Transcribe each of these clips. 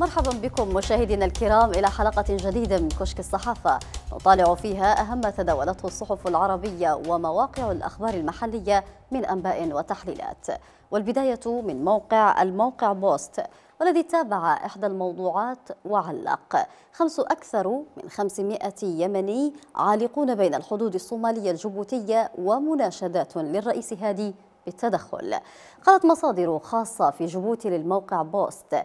مرحبا بكم مشاهدينا الكرام إلى حلقة جديدة من كشك الصحافة نطالع فيها أهم ما تداولته الصحف العربية ومواقع الأخبار المحلية من أنباء وتحليلات والبداية من موقع الموقع بوست والذي تابع إحدى الموضوعات وعلق خمس أكثر من 500 يمني عالقون بين الحدود الصومالية الجبوتية ومناشدات للرئيس هادي بالتدخل قالت مصادر خاصة في جبوتي للموقع بوست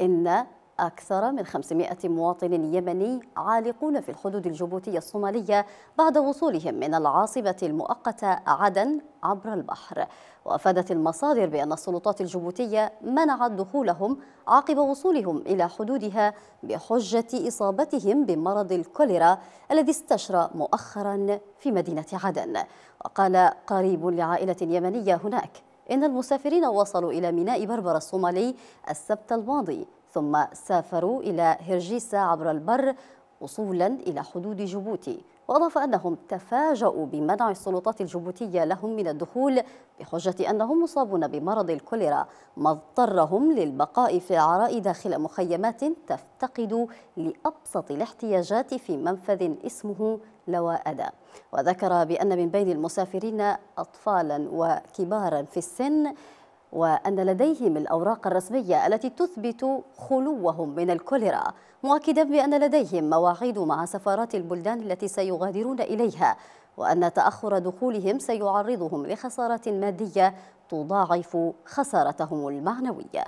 إن أكثر من 500 مواطن يمني عالقون في الحدود الجيبوتية الصومالية بعد وصولهم من العاصمة المؤقتة عدن عبر البحر وأفادت المصادر بأن السلطات الجيبوتية منعت دخولهم عقب وصولهم إلى حدودها بحجة إصابتهم بمرض الكوليرا الذي استشرى مؤخرا في مدينة عدن وقال قريب لعائلة يمنية هناك إن المسافرين وصلوا إلى ميناء بربر الصومالي السبت الماضي ثم سافروا إلى هرجيسا عبر البر وصولا إلى حدود جيبوتي وأضاف أنهم تفاجؤوا بمنع السلطات الجيبوتية لهم من الدخول بحجة أنهم مصابون بمرض الكوليرا ما اضطرهم للبقاء في عراء داخل مخيمات تفتقد لأبسط الاحتياجات في منفذ اسمه لوائدا وذكر بأن من بين المسافرين أطفالا وكبارا في السن وأن لديهم الأوراق الرسمية التي تثبت خلوهم من الكوليرا مؤكدا بأن لديهم مواعيد مع سفارات البلدان التي سيغادرون إليها وأن تأخر دخولهم سيعرضهم لخسارة مادية تضاعف خسارتهم المعنوية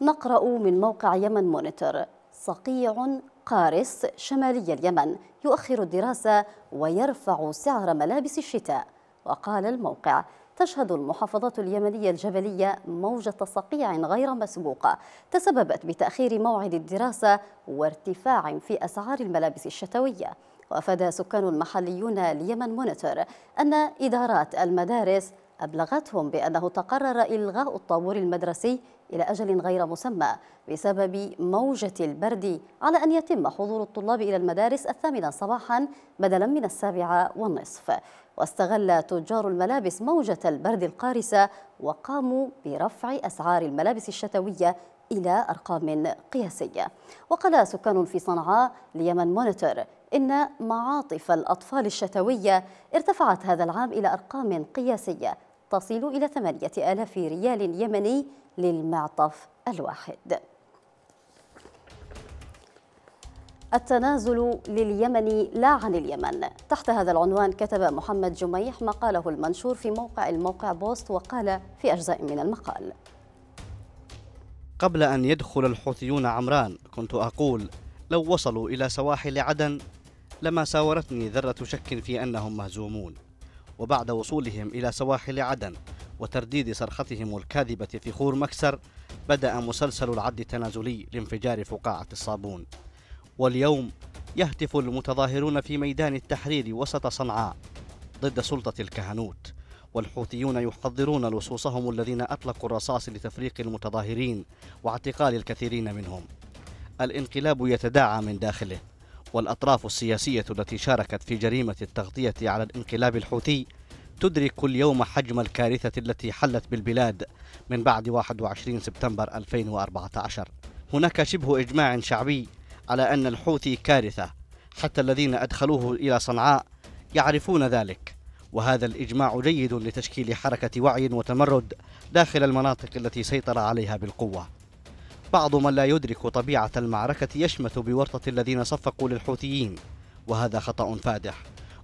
نقرأ من موقع يمن مونيتور صقيع قارس شمالي اليمن يؤخر الدراسة ويرفع سعر ملابس الشتاء وقال الموقع تشهد المحافظات اليمنية الجبلية موجة صقيع غير مسبوقة تسببت بتأخير موعد الدراسة وارتفاع في أسعار الملابس الشتوية وأفاد سكان محليون اليمن مونيتور أن إدارات المدارس أبلغتهم بأنه تقرر إلغاء الطابور المدرسي إلى أجل غير مسمى بسبب موجة البرد على أن يتم حضور الطلاب إلى المدارس الثامنة صباحا بدلا من السابعة والنصف واستغل تجار الملابس موجة البرد القارسة وقاموا برفع أسعار الملابس الشتوية إلى أرقام قياسية وقال سكان في صنعاء ليمن مونيتور إن معاطف الأطفال الشتوية ارتفعت هذا العام إلى أرقام قياسية تصل إلى 8000 ريال يمني للمعطف الواحد التنازل لليمن لا عن اليمن تحت هذا العنوان كتب محمد جميح مقاله المنشور في موقع الموقع بوست وقال في أجزاء من المقال قبل أن يدخل الحوثيون عمران كنت أقول لو وصلوا إلى سواحل عدن لما ساورتني ذرة شك في أنهم مهزومون وبعد وصولهم إلى سواحل عدن وترديد صرختهم الكاذبة في خور مكسر بدأ مسلسل العد التنازلي لانفجار فقاعة الصابون واليوم يهتف المتظاهرون في ميدان التحرير وسط صنعاء ضد سلطة الكهنوت والحوثيون يحضرون لصوصهم الذين أطلقوا الرصاص لتفريق المتظاهرين واعتقال الكثيرين منهم الانقلاب يتداعى من داخله والأطراف السياسية التي شاركت في جريمة التغطية على الانقلاب الحوثي تدرك اليوم حجم الكارثة التي حلت بالبلاد من بعد 21 سبتمبر 2014 هناك شبه إجماع شعبي على أن الحوثي كارثة حتى الذين أدخلوه إلى صنعاء يعرفون ذلك وهذا الإجماع جيد لتشكيل حركة وعي وتمرد داخل المناطق التي سيطر عليها بالقوة بعض من لا يدرك طبيعة المعركة يشمت بورطة الذين صفقوا للحوثيين وهذا خطأ فادح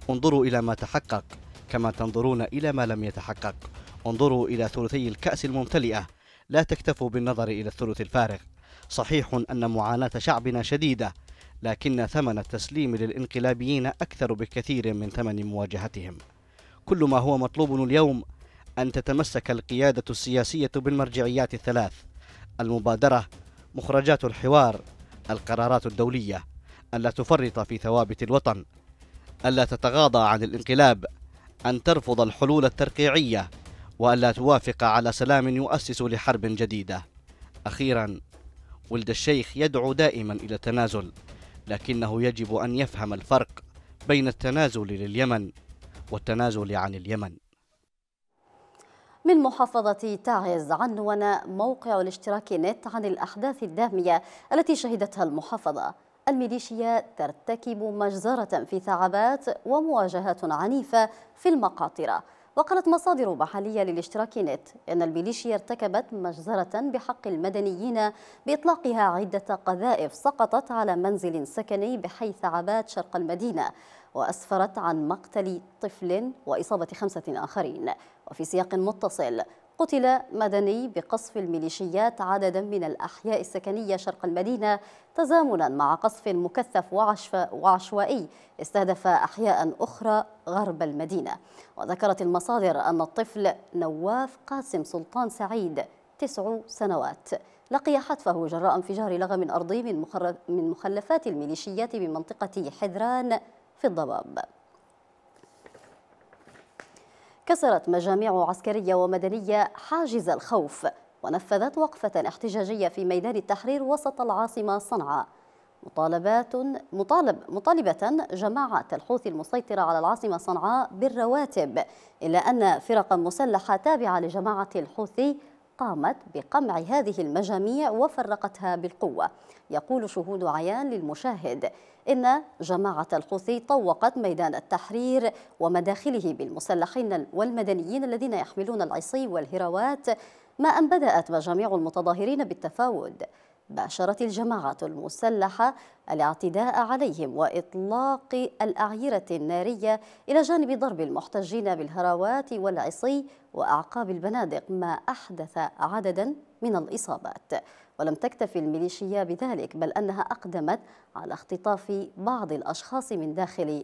انظروا إلى ما تحقق كما تنظرون إلى ما لم يتحقق انظروا إلى ثلثي الكأس الممتلئة لا تكتفوا بالنظر إلى الثلث الفارغ صحيح أن معاناة شعبنا شديدة لكن ثمن التسليم للانقلابيين أكثر بكثير من ثمن مواجهتهم كل ما هو مطلوب اليوم أن تتمسك القيادة السياسية بالمرجعيات الثلاث المبادرة مخرجات الحوار القرارات الدولية ألا تفرط في ثوابت الوطن ألا تتغاضى عن الانقلاب أن ترفض الحلول الترقيعية وألا توافق على سلام يؤسس لحرب جديدة أخيرا ولد الشيخ يدعو دائما إلى التنازل لكنه يجب أن يفهم الفرق بين التنازل لليمن والتنازل عن اليمن من محافظة تعز عنوان موقع الاشتراك نت عن الأحداث الدامية التي شهدتها المحافظة الميليشيا ترتكب مجزرة في ثعبات ومواجهات عنيفة في المقاطرة وقالت مصادر محلية للاشتراك نت أن الميليشيا ارتكبت مجزرة بحق المدنيين بإطلاقها عدة قذائف سقطت على منزل سكني بحي ثعبات شرق المدينة وأسفرت عن مقتل طفل وإصابة خمسة آخرين وفي سياق متصل قتل مدني بقصف الميليشيات عددا من الأحياء السكنية شرق المدينة تزامنا مع قصف مكثف وعشوائي استهدف أحياء أخرى غرب المدينة وذكرت المصادر أن الطفل نواف قاسم سلطان سعيد تسع سنوات لقي حتفه جراء انفجار لغم أرضي من مخلفات الميليشيات بمنطقة حذران في الضباب كسرت مجاميع عسكرية ومدنية حاجز الخوف ونفذت وقفة احتجاجية في ميدان التحرير وسط العاصمة صنعاء مطالبات مطالب مطالبة جماعة الحوثي المسيطرة على العاصمة صنعاء بالرواتب إلا أن فرقا مسلحة تابعة لجماعة الحوثي قامت بقمع هذه المجاميع وفرقتها بالقوة يقول شهود عيان للمشاهد إن جماعة الحوثي طوقت ميدان التحرير ومداخله بالمسلحين والمدنيين الذين يحملون العصي والهروات ما أن بدأت مجاميع المتظاهرين بالتفاوض باشرت الجماعات المسلحة الاعتداء عليهم وإطلاق الأعيرة النارية إلى جانب ضرب المحتجين بالهراوات والعصي وأعقاب البنادق ما أحدث عددا من الإصابات ولم تكتفي الميليشيا بذلك بل أنها أقدمت على اختطاف بعض الأشخاص من داخل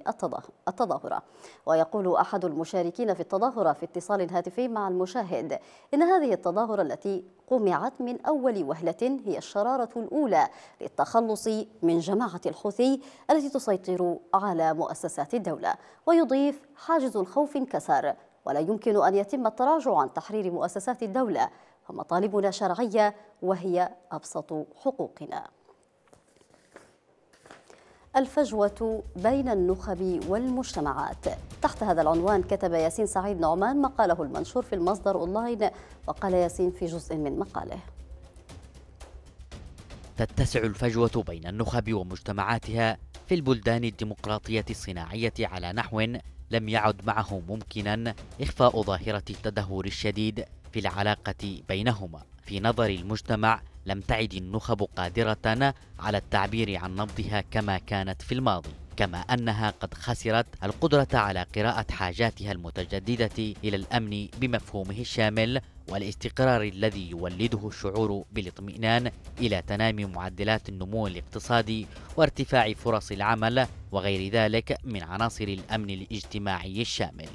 التظاهرة ويقول أحد المشاركين في التظاهرة في اتصال هاتفي مع المشاهد إن هذه التظاهرة التي قمعت من أول وهلة هي الشرارة الأولى للتخلص من جماعة الحوثي التي تسيطر على مؤسسات الدولة ويضيف حاجز الخوف انكسر ولا يمكن أن يتم التراجع عن تحرير مؤسسات الدولة ومطالبنا شرعية وهي أبسط حقوقنا الفجوة بين النخب والمجتمعات تحت هذا العنوان كتب ياسين سعيد نعمان مقاله المنشور في المصدر أونلاين وقال ياسين في جزء من مقاله تتسع الفجوة بين النخب ومجتمعاتها في البلدان الديمقراطية الصناعية على نحو لم يعد معه ممكنا إخفاء ظاهرة التدهور الشديد في العلاقة بينهما في نظر المجتمع لم تعد النخب قادرة على التعبير عن نبضها كما كانت في الماضي كما أنها قد خسرت القدرة على قراءة حاجاتها المتجددة إلى الأمن بمفهومه الشامل والاستقرار الذي يولده الشعور بالاطمئنان إلى تنامي معدلات النمو الاقتصادي وارتفاع فرص العمل وغير ذلك من عناصر الأمن الاجتماعي الشامل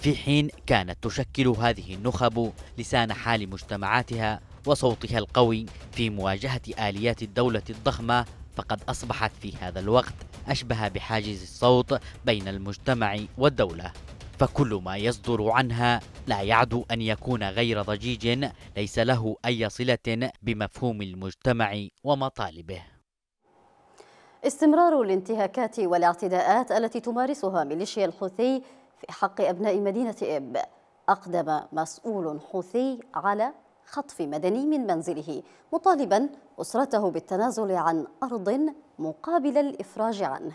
في حين كانت تشكل هذه النخب لسان حال مجتمعاتها وصوتها القوي في مواجهة آليات الدولة الضخمة فقد أصبحت في هذا الوقت أشبه بحاجز الصوت بين المجتمع والدولة فكل ما يصدر عنها لا يعدو أن يكون غير ضجيج ليس له أي صلة بمفهوم المجتمع ومطالبه استمرار الانتهاكات والاعتداءات التي تمارسها ميليشيا الحوثي في حق أبناء مدينة إب أقدم مسؤول حوثي على خطف مدني من منزله مطالبا أسرته بالتنازل عن أرض مقابل الإفراج عنه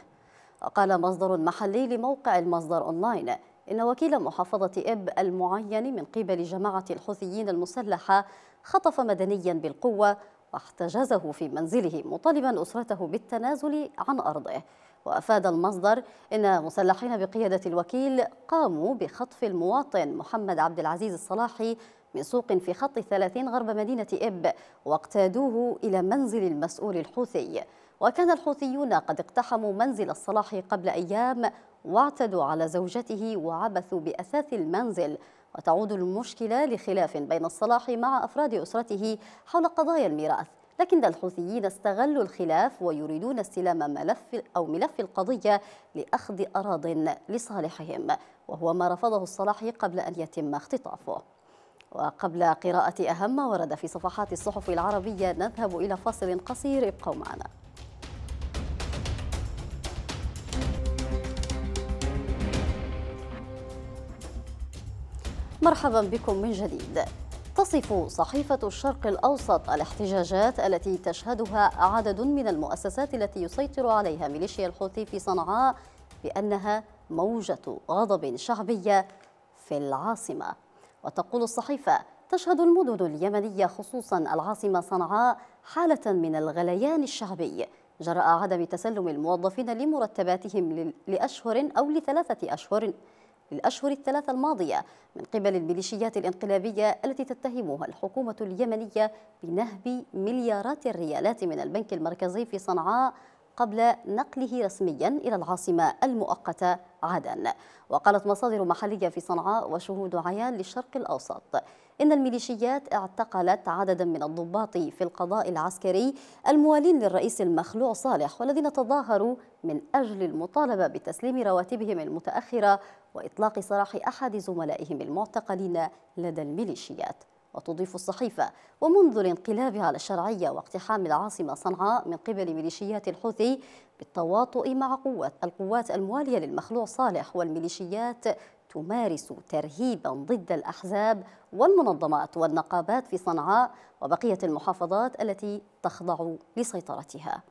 وقال مصدر محلي لموقع المصدر أونلاين إن وكيل محافظة إب المعين من قبل جماعة الحوثيين المسلحة خطف مدنيا بالقوة واحتجزه في منزله مطالبا أسرته بالتنازل عن أرضه وأفاد المصدر إن مسلحين بقيادة الوكيل قاموا بخطف المواطن محمد عبد العزيز الصلاحي من سوق في خط 30 غرب مدينة إب واقتادوه إلى منزل المسؤول الحوثي وكان الحوثيون قد اقتحموا منزل الصلاح قبل أيام واعتدوا على زوجته وعبثوا بأثاث المنزل وتعود المشكلة لخلاف بين الصلاح مع أفراد أسرته حول قضايا الميراث لكن الحوثيين استغلوا الخلاف ويريدون استلام ملف أو ملف القضية لأخذ أراض لصالحهم وهو ما رفضه الصلاحي قبل أن يتم اختطافه وقبل قراءة أهم ما ورد في صفحات الصحف العربية نذهب إلى فاصل قصير ابقوا معنا مرحبا بكم من جديد تصف صحيفة الشرق الأوسط الاحتجاجات التي تشهدها عدد من المؤسسات التي يسيطر عليها ميليشيا الحوثي في صنعاء بأنها موجة غضب شعبية في العاصمة وتقول الصحيفة تشهد المدن اليمنية خصوصا العاصمة صنعاء حالة من الغليان الشعبي جراء عدم تسلم الموظفين لمرتباتهم لأشهر أو لثلاثة أشهر للأشهر الثلاثة الماضية من قبل الميليشيات الانقلابية التي تتهمها الحكومة اليمنية بنهب مليارات الريالات من البنك المركزي في صنعاء قبل نقله رسميا إلى العاصمة المؤقتة عدن وقالت مصادر محلية في صنعاء وشهود عيان للشرق الأوسط إن الميليشيات اعتقلت عددا من الضباط في القضاء العسكري الموالين للرئيس المخلوع صالح والذين تظاهروا من أجل المطالبة بتسليم رواتبهم المتأخرة وإطلاق سراح أحد زملائهم المعتقلين لدى الميليشيات وتضيف الصحيفة ومنذ الانقلاب على الشرعية واقتحام العاصمة صنعاء من قبل ميليشيات الحوثي بالتواطؤ مع قوات القوات الموالية للمخلوع صالح والميليشيات تمارس ترهيبا ضد الأحزاب والمنظمات والنقابات في صنعاء وبقية المحافظات التي تخضع لسيطرتها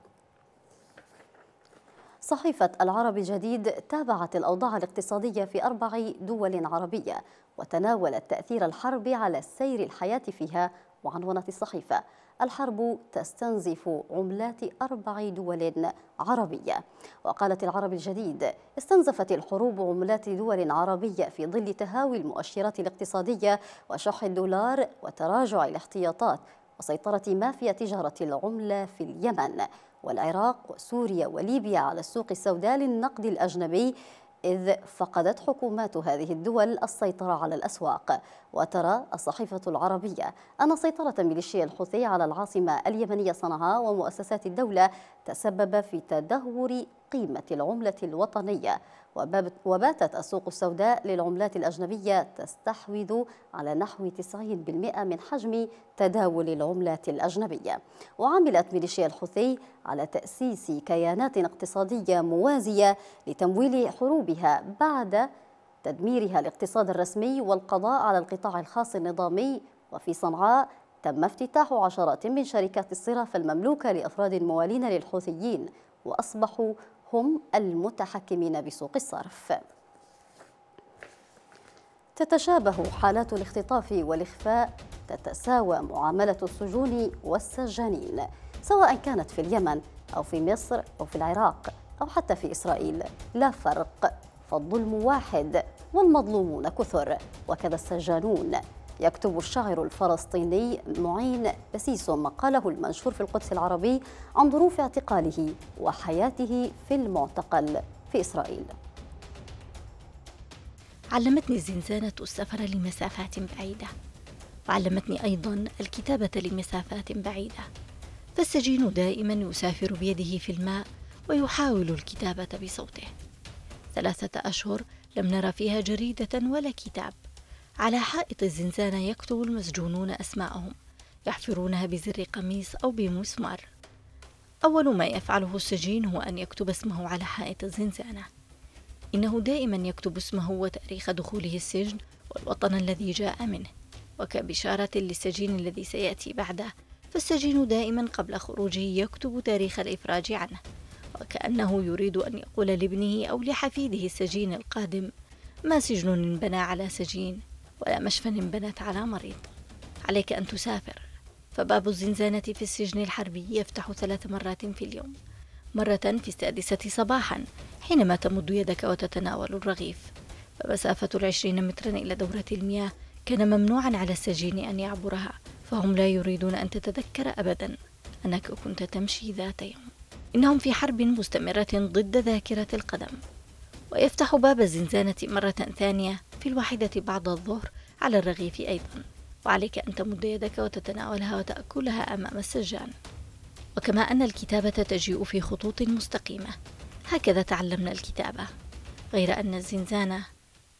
صحيفة العرب الجديد تابعت الأوضاع الاقتصادية في أربع دول عربية وتناولت تأثير الحرب على سير الحياة فيها وعنونت الصحيفة الحرب تستنزف عملات أربع دول عربية وقالت العرب الجديد استنزفت الحروب عملات دول عربية في ظل تهاوي المؤشرات الاقتصادية وشح الدولار وتراجع الاحتياطات وسيطرة مافيا تجارة العملة في اليمن والعراق وسوريا وليبيا على السوق السوداء للنقد الأجنبي إذ فقدت حكومات هذه الدول السيطرة على الأسواق وترى الصحيفة العربية أن سيطرة ميليشيا الحوثي على العاصمة اليمنية صنعاء ومؤسسات الدولة تسبب في تدهور قيمة العملة الوطنية وباتت السوق السوداء للعملات الأجنبية تستحوذ على نحو 90% من حجم تداول العملات الأجنبية وعملت ميليشيا الحوثي على تأسيس كيانات اقتصادية موازية لتمويل حروبها بعد تدميرها الاقتصاد الرسمي والقضاء على القطاع الخاص النظامي وفي صنعاء تم افتتاح عشرات من شركات الصرف المملوكة لأفراد موالين للحوثيين وأصبحوا هم المتحكمين بسوق الصرف تتشابه حالات الاختطاف والإخفاء تتساوى معاملة السجون والسجانين سواء كانت في اليمن أو في مصر أو في العراق أو حتى في إسرائيل لا فرق فالظلم واحد والمظلومون كثر وكذا السجانون يكتب الشاعر الفلسطيني معين بسيسو مقاله المنشور في القدس العربي عن ظروف اعتقاله وحياته في المعتقل في إسرائيل علمتني الزنزانة السفر لمسافات بعيدة وعلمتني أيضا الكتابة لمسافات بعيدة فالسجين دائما يسافر بيده في الماء ويحاول الكتابة بصوته ثلاثة أشهر لم نرى فيها جريدة ولا كتاب على حائط الزنزانة يكتب المسجونون أسماءهم يحفرونها بزر قميص أو بمسمار أول ما يفعله السجين هو أن يكتب اسمه على حائط الزنزانة إنه دائما يكتب اسمه وتاريخ دخوله السجن والوطن الذي جاء منه وكبشارة للسجين الذي سيأتي بعده فالسجين دائما قبل خروجه يكتب تاريخ الإفراج عنه وكأنه يريد أن يقول لابنه أو لحفيده السجين القادم ما سجن بنى على سجين ولا مشفى بنت على مريض عليك أن تسافر فباب الزنزانة في السجن الحربي يفتح ثلاث مرات في اليوم مرة في السادسة صباحا حينما تمد يدك وتتناول الرغيف فمسافة العشرين مترا إلى دورة المياه كان ممنوعا على السجين أن يعبرها فهم لا يريدون أن تتذكر أبدا أنك كنت تمشي ذات يوم إنهم في حرب مستمرة ضد ذاكرة القدم ويفتح باب الزنزانة مرة ثانية في الواحدة بعد الظهر على الرغيف أيضا وعليك أن تمد يدك وتتناولها وتأكلها أمام السجان وكما أن الكتابة تجيء في خطوط مستقيمة هكذا تعلمنا الكتابة غير أن الزنزانة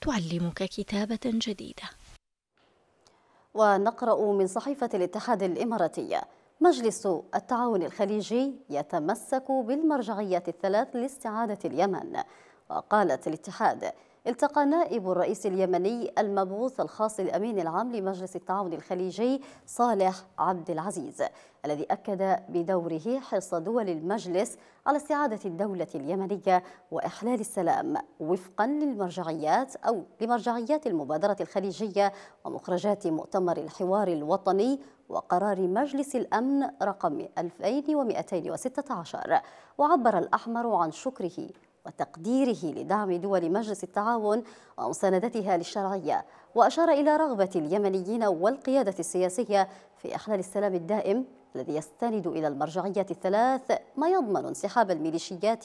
تعلمك كتابة جديدة ونقرأ من صحيفة الاتحاد الإماراتية مجلس التعاون الخليجي يتمسك بالمرجعيات الثلاث لاستعادة اليمن وقالت الاتحاد التقى نائب الرئيس اليمني المبعوث الخاص الأمين العام لمجلس التعاون الخليجي صالح عبد العزيز الذي أكد بدوره حرص دول المجلس على استعادة الدولة اليمنية وإحلال السلام وفقا للمرجعيات أو لمرجعيات المبادرة الخليجية ومخرجات مؤتمر الحوار الوطني وقرار مجلس الأمن رقم 2216 وعبر الأحمر عن شكره وتقديره لدعم دول مجلس التعاون ومساندتها للشرعية وأشار إلى رغبة اليمنيين والقيادة السياسية في إحلال السلام الدائم الذي يستند إلى المرجعية الثلاث ما يضمن انسحاب الميليشيات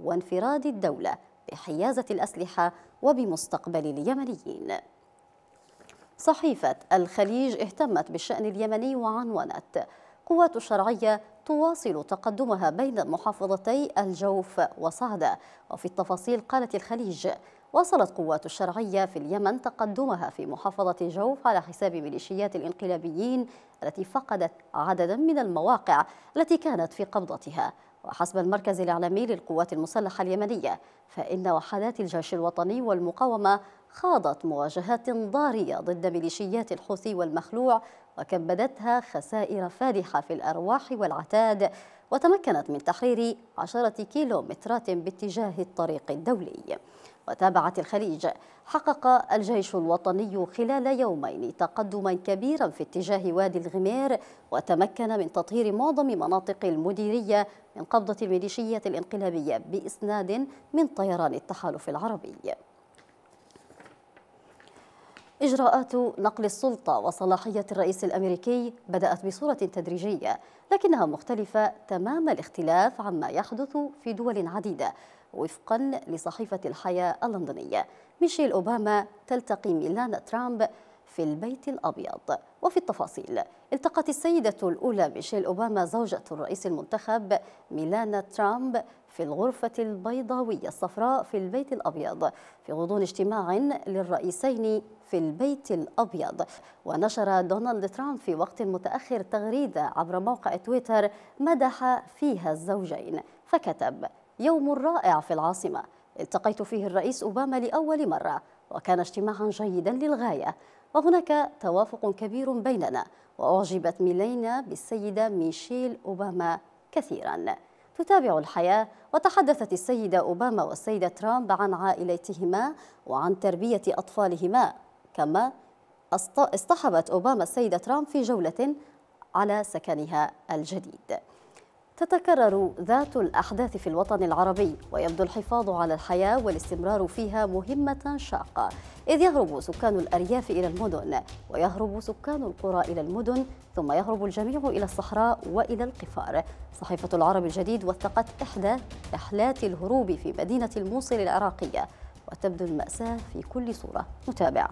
وانفراد الدولة بحيازة الأسلحة وبمستقبل اليمنيين صحيفة الخليج اهتمت بالشأن اليمني وعنونت القوات الشرعية تواصل تقدمها بين محافظتي الجوف وصعدة وفي التفاصيل قالت الخليج واصلت قوات الشرعية في اليمن تقدمها في محافظة جوف على حساب ميليشيات الانقلابيين التي فقدت عددا من المواقع التي كانت في قبضتها وحسب المركز الإعلامي للقوات المسلحة اليمنية فإن وحدات الجيش الوطني والمقاومة خاضت مواجهات ضارية ضد ميليشيات الحوثي والمخلوع وكبدتها خسائر فادحة في الأرواح والعتاد وتمكنت من تحرير عشرة كيلومترات باتجاه الطريق الدولي وتابعت الخليج حقق الجيش الوطني خلال يومين تقدما كبيرا في اتجاه وادي الغمير وتمكن من تطهير معظم مناطق المديرية من قبضة الميليشيات الانقلابية بإسناد من طيران التحالف العربي إجراءات نقل السلطة وصلاحية الرئيس الأمريكي بدأت بصورة تدريجية لكنها مختلفة تمام الاختلاف عما يحدث في دول عديدة وفقا لصحيفة الحياة اللندنية ميشيل أوباما تلتقي ميلانا ترامب في البيت الأبيض وفي التفاصيل التقت السيدة الأولى ميشيل أوباما زوجة الرئيس المنتخب ميلانا ترامب في الغرفة البيضاوية الصفراء في البيت الأبيض في غضون اجتماع للرئيسين في البيت الأبيض ونشر دونالد ترامب في وقت متأخر تغريدة عبر موقع تويتر مدح فيها الزوجين فكتب يوم رائع في العاصمة التقيت فيه الرئيس أوباما لأول مرة وكان اجتماعا جيدا للغاية وهناك توافق كبير بيننا وأعجبت ميلينا بالسيدة ميشيل أوباما كثيرا تتابع الحياة وتحدثت السيدة أوباما والسيدة ترامب عن عائلتهما وعن تربية أطفالهما كما اصطحبت أوباما السيدة ترامب في جولة على سكنها الجديد تتكرر ذات الأحداث في الوطن العربي ويبدو الحفاظ على الحياة والاستمرار فيها مهمة شاقة إذ يهرب سكان الأرياف إلى المدن ويهرب سكان القرى إلى المدن ثم يهرب الجميع إلى الصحراء وإلى القفار صحيفة العرب الجديد وثقت إحدى رحلات الهروب في مدينة الموصل العراقية وتبدو المأساة في كل صورة متابعة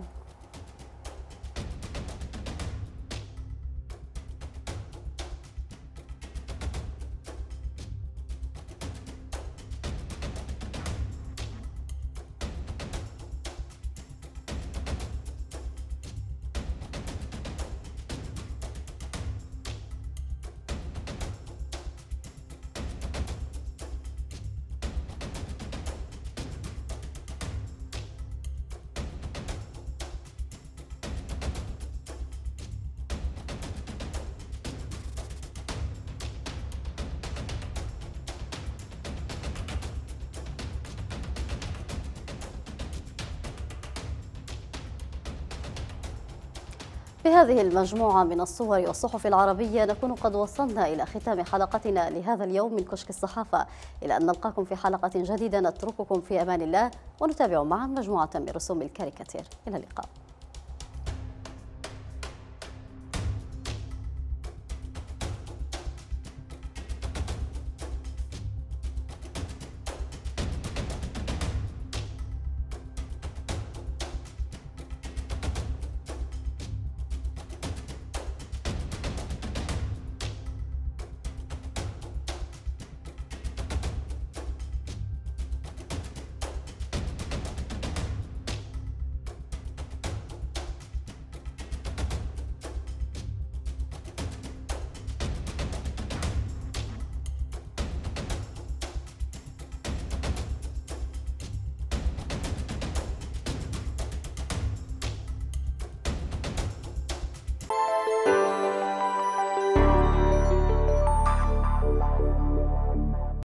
بهذه المجموعة من الصور والصحف العربية نكون قد وصلنا إلى ختام حلقتنا لهذا اليوم من كشك الصحافة إلى أن نلقاكم في حلقة جديدة نترككم في أمان الله ونتابع معا مجموعة من رسوم الكاريكاتير إلى اللقاء